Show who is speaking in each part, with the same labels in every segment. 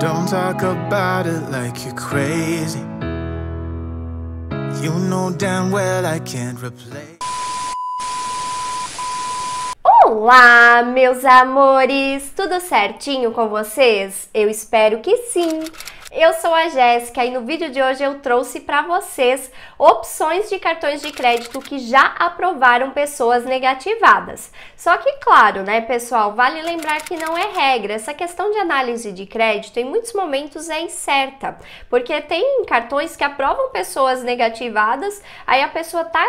Speaker 1: Don't talk about it like you're crazy. You know damn well I can't replace. Olá, meus amores! Tudo certinho com vocês? Eu espero que sim! Eu sou a Jéssica e no vídeo de hoje eu trouxe para vocês opções de cartões de crédito que já aprovaram pessoas negativadas. Só que, claro, né, pessoal, vale lembrar que não é regra. Essa questão de análise de crédito em muitos momentos é incerta, porque tem cartões que aprovam pessoas negativadas, aí a pessoa tá,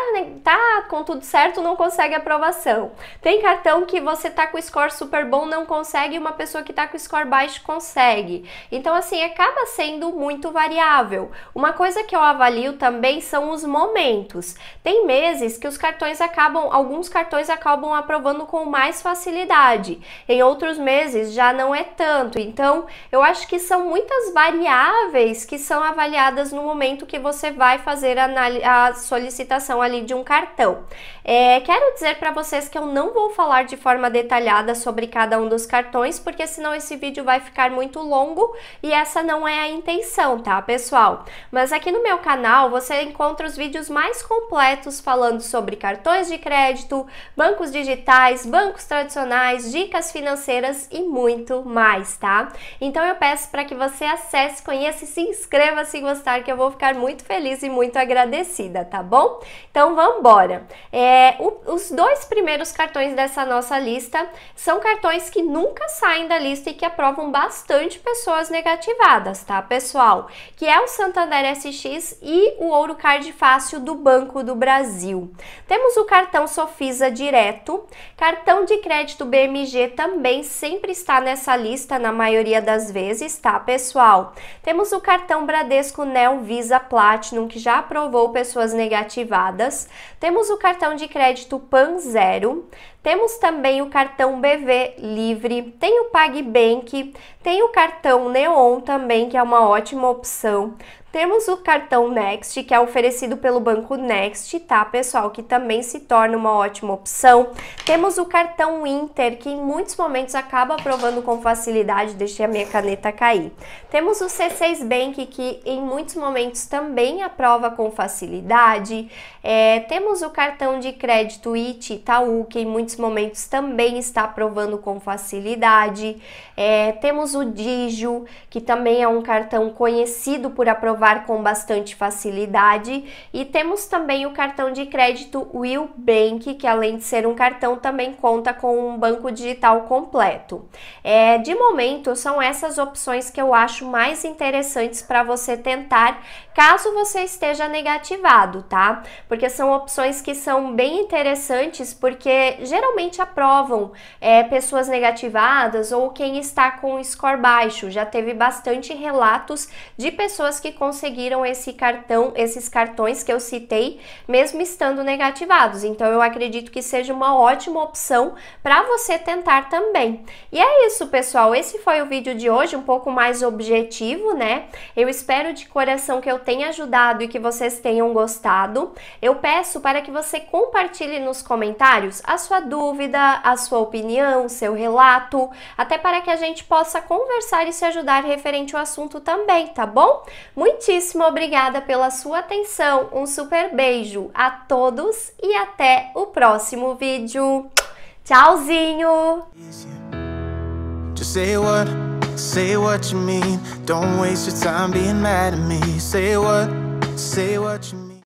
Speaker 1: tá com tudo certo, não consegue aprovação. Tem cartão que você tá com score super bom, não consegue, e uma pessoa que tá com score baixo consegue. Então, assim, acaba sendo muito variável. Uma coisa que eu avalio também são os momentos. Tem meses que os cartões acabam, alguns cartões acabam aprovando com mais facilidade, em outros meses já não é tanto. Então, eu acho que são muitas variáveis que são avaliadas no momento que você vai fazer a, a solicitação ali de um cartão. É, quero dizer para vocês que eu não vou falar de forma detalhada sobre cada um dos cartões, porque senão esse vídeo vai ficar muito longo e essa não é a intenção, tá, pessoal? Mas aqui no meu canal você encontra os vídeos mais completos falando sobre cartões de crédito, bancos digitais, bancos tradicionais, dicas financeiras e muito mais, tá? Então eu peço para que você acesse, conheça e se inscreva se gostar, que eu vou ficar muito feliz e muito agradecida, tá bom? Então vamos embora. É, os dois primeiros cartões dessa nossa lista são cartões que nunca saem da lista e que aprovam bastante pessoas negativadas, tá? tá, pessoal? Que é o Santander SX e o Ouro Card Fácil do Banco do Brasil. Temos o cartão Sofisa Direto, cartão de crédito BMG também sempre está nessa lista na maioria das vezes, tá, pessoal? Temos o cartão Bradesco Neo Visa Platinum, que já aprovou pessoas negativadas. Temos o cartão de crédito Pan Zero. Temos também o cartão BV Livre, tem o PagBank, tem o cartão Neon também, que é uma ótima opção. Temos o cartão Next, que é oferecido pelo banco Next, tá, pessoal? Que também se torna uma ótima opção. Temos o cartão Inter, que em muitos momentos acaba aprovando com facilidade. Deixei a minha caneta cair. Temos o C6 Bank, que em muitos momentos também aprova com facilidade. É, temos o cartão de crédito IT, Itaú, que em muitos muitos momentos também está aprovando com facilidade. É, temos o Digio, que também é um cartão conhecido por aprovar com bastante facilidade. E temos também o cartão de crédito Will Bank, que além de ser um cartão, também conta com um banco digital completo. É, de momento, são essas opções que eu acho mais interessantes para você tentar, caso você esteja negativado, tá? Porque são opções que são bem interessantes, porque geralmente geralmente aprovam é, pessoas negativadas ou quem está com score baixo. Já teve bastante relatos de pessoas que conseguiram esse cartão, esses cartões que eu citei, mesmo estando negativados. Então eu acredito que seja uma ótima opção para você tentar também. E é isso, pessoal. Esse foi o vídeo de hoje, um pouco mais objetivo, né? Eu espero de coração que eu tenha ajudado e que vocês tenham gostado. Eu peço para que você compartilhe nos comentários a sua dúvida, a sua opinião, seu relato, até para que a gente possa conversar e se ajudar referente ao assunto também, tá bom? Muitíssimo obrigada pela sua atenção, um super beijo a todos e até o próximo vídeo. Tchauzinho! Say what you mean. Don't waste your time being mad at me. Say what, say what you mean.